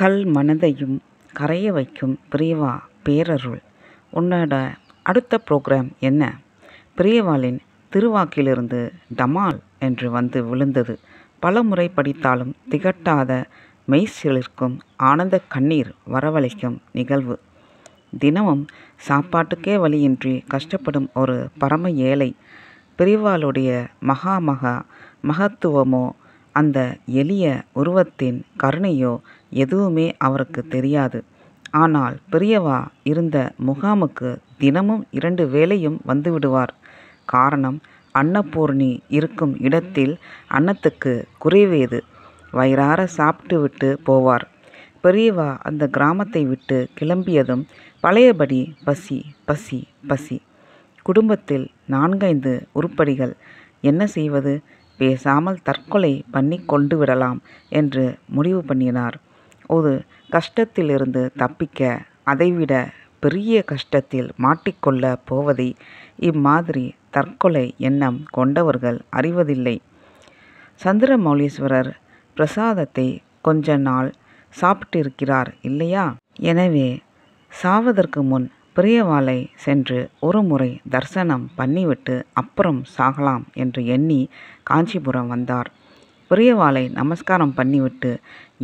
கல் மனதையும் கரைய வைக்கும் பிரியவா பேரருள் உன்னோட அடுத்த ப்ரோக்ராம் என்ன பிரியவாளின் திருவாக்கிலிருந்து டமால் என்று வந்து விழுந்தது பல முறை படித்தாலும் திகட்டாத மெய்சிலிருக்கும் ஆனந்த கண்ணீர் வரவழைக்கும் நிகழ்வு தினமும் சாப்பாட்டுக்கே வழியின்றி கஷ்டப்படும் ஒரு பரம ஏழை பிரிவாளுடைய மகா மகா மகத்துவமோ அந்த எளிய உருவத்தின் கருணையோ எதுவுமே அவருக்கு தெரியாது ஆனால் பெரியவா இருந்த முகாமுக்கு தினமும் இரண்டு வேளையும் வந்துவிடுவார் காரணம் அன்னபூர்ணி இருக்கும் இடத்தில் அன்னத்துக்கு குறைவேது வயிறார சாப்பிட்டு விட்டு போவார் பெரியவா அந்த கிராமத்தை விட்டு கிளம்பியதும் பழையபடி பசி பசி பசி குடும்பத்தில் நான்கைந்து உருப்படிகள் என்ன செய்வது பேசாமல் தற்கொலை பண்ணி கொண்டு விடலாம் என்று முடிவு பண்ணினார் ஒரு கஷ்டத்திலிருந்து தப்பிக்க அதைவிட பெரிய கஷ்டத்தில் மாட்டிக்கொள்ள போவதை இம்மாதிரி தற்கொலை எண்ணம் கொண்டவர்கள் அறிவதில்லை சந்திரமௌலீஸ்வரர் பிரசாதத்தை கொஞ்ச நாள் சாப்பிட்டிருக்கிறார் இல்லையா எனவே சாவதற்கு முன் பிரியவாளை சென்று ஒரு முறை தரிசனம் பண்ணிவிட்டு அப்புறம் சாகலாம் என்று எண்ணி காஞ்சிபுரம் வந்தார் பிரியவாளை நமஸ்காரம் பண்ணிவிட்டு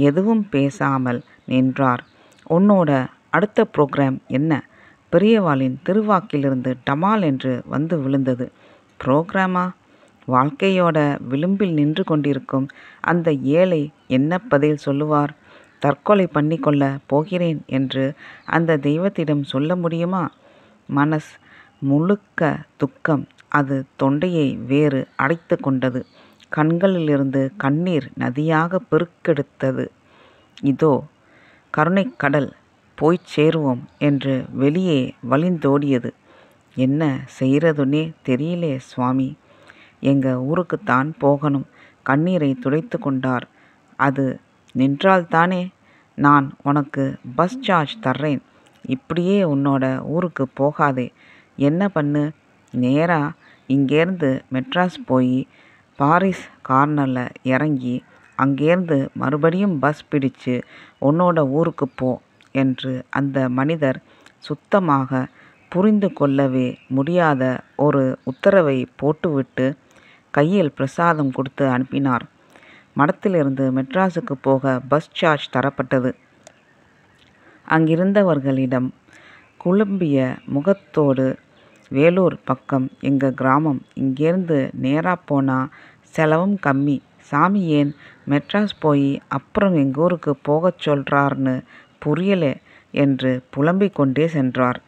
எதுவும் பேசாமல் நின்றார் உன்னோட அடுத்த ப்ரோக்ராம் என்ன பெரியவாளின் திருவாக்கிலிருந்து டமால் என்று வந்து விழுந்தது ப்ரோக்ராமா வாழ்க்கையோட விளிம்பில் நின்று கொண்டிருக்கும் அந்த ஏழை என்ன பதில் சொல்லுவார் தற்கொலை பண்ணிக்கொள்ள போகிறேன் என்று அந்த தெய்வத்திடம் சொல்ல முடியுமா மனஸ் முழுக்க துக்கம் அது தொண்டையை வேறு அடைத்து கொண்டது கண்களிலிருந்து கண்ணீர் நதியாக பெருக்கெடுத்தது இதோ கருணைக்கடல் போய்ச் சேருவோம் என்று வெளியே வழிந்தோடியது என்ன செய்கிறதுனே தெரியலே சுவாமி எங்கள் ஊருக்குத்தான் போகணும் கண்ணீரை துடைத்து கொண்டார் அது நின்றால்தானே நான் உனக்கு பஸ் சார்ஜ் தர்றேன் இப்படியே உன்னோட ஊருக்கு போகாதே என்ன பண்ணு நேராக இங்கேருந்து மெட்ராஸ் போய் பாரிஸ் கார்னரில் இறங்கி அங்கேருந்து மறுபடியும் பஸ் பிடிச்சு உன்னோட ஊருக்கு போ என்று அந்த மனிதர் சுத்தமாக புரிந்து கொள்ளவே முடியாத ஒரு உத்தரவை போட்டுவிட்டு கையில் பிரசாதம் கொடுத்து அனுப்பினார் மடத்திலிருந்து மெட்ராஸுக்கு போக பஸ் சார்ஜ் தரப்பட்டது அங்கிருந்தவர்களிடம் குழம்பிய முகத்தோடு வேலூர் பக்கம் எங்கள் கிராமம் இங்கேருந்து நேராக போனால் செலவும் கம்மி சாமி ஏன் மெட்ராஸ் போய் அப்புறம் எங்கள் ஊருக்கு போகச் சொல்கிறார்னு புரியலை என்று புலம்பிக் கொண்டே சென்றார்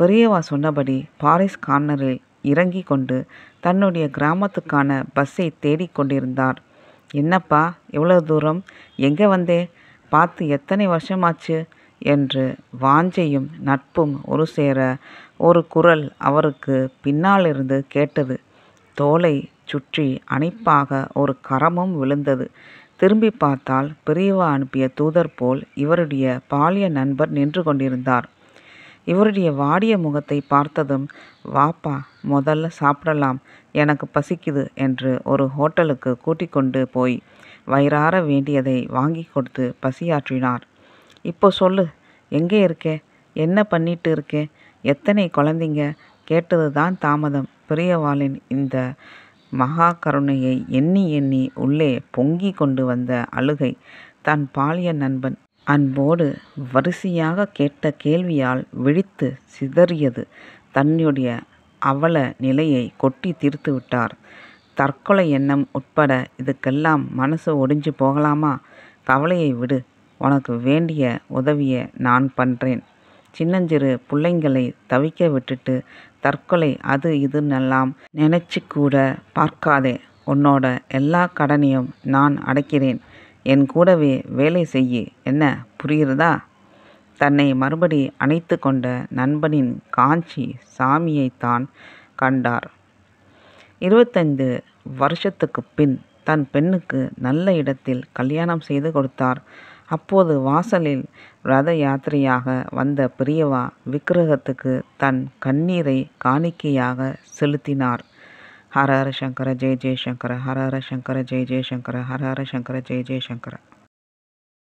பெரியவா சொன்னபடி பாரிஸ் கார்னரில் இறங்கி கொண்டு தன்னுடைய கிராமத்துக்கான பஸ்ஸை தேடிக்கொண்டிருந்தார் என்னப்பா இவ்வளோ தூரம் எங்கே வந்தே பார்த்து எத்தனை வருஷமாச்சு என்று வாஞ்சையும் நட்பும் ஒரு சேர ஒரு குரல் அவருக்கு பின்னாலிருந்து கேட்டது தோலை சுற்றி அணைப்பாக ஒரு கரமும் விழுந்தது திரும்பி பார்த்தால் பிரியவா அனுப்பிய தூதர் போல் இவருடைய பாலிய நண்பர் நின்று கொண்டிருந்தார் இவருடைய வாடிய முகத்தை பார்த்ததும் வாப்பா முதல்ல சாப்பிடலாம் எனக்கு பசிக்குது என்று ஒரு ஹோட்டலுக்கு கூட்டிக் கொண்டு போய் வயிறார வேண்டியதை வாங்கி கொடுத்து பசியாற்றினார் இப்போ சொல்லு எங்கே இருக்கே என்ன பண்ணிட்டு இருக்கே எத்தனை குழந்தைங்க கேட்டது தான் தாமதம் பெரியவாளின் இந்த மகா கருணையை எண்ணி எண்ணி உள்ளே பொங்கி கொண்டு வந்த அழுகை தன் பாலிய நண்பன் அன்போடு வரிசையாக கேட்ட கேள்வியால் விழித்து சிதறியது. தன்னுடைய அவல நிலையை கொட்டி தீர்த்து விட்டார் தற்கொலை எண்ணம் உட்பட இதுக்கெல்லாம் மனசு ஒடிஞ்சு போகலாமா? கவலையை விடு. உனக்கு வேண்டிய உதவியை நான் பண்ணுறேன் சின்னஞ்சிறு பிள்ளைங்களை தவிக்க விட்டுட்டு தற்கொலை அது இதுன்னெல்லாம் கூட பார்க்காதே. உன்னோட எல்லா கடனையும் நான் அடைக்கிறேன். என் கூடவே வேலை செய்ய என்ன புரிகிறதா தன்னை மறுபடி அணைத்து கொண்ட நண்பனின் காஞ்சி சாமியைத்தான் கண்டார் இருபத்தைந்து வருஷத்துக்கு பின் தன் பெண்ணுக்கு நல்ல இடத்தில் கல்யாணம் செய்து கொடுத்தார் அப்போது வாசலில் ரத யாத்திரையாக வந்த பெரியவா விக்கிரகத்துக்கு தன் கண்ணீரை காணிக்கையாக செலுத்தினார் ஹர ஹர சங்கர ஜெய ஜெய சங்கர ஹர ஹர சங்கர ஜெய ஜெய சங்கர ஹர ஹர சங்கர ஜெய ஜெய சங்கர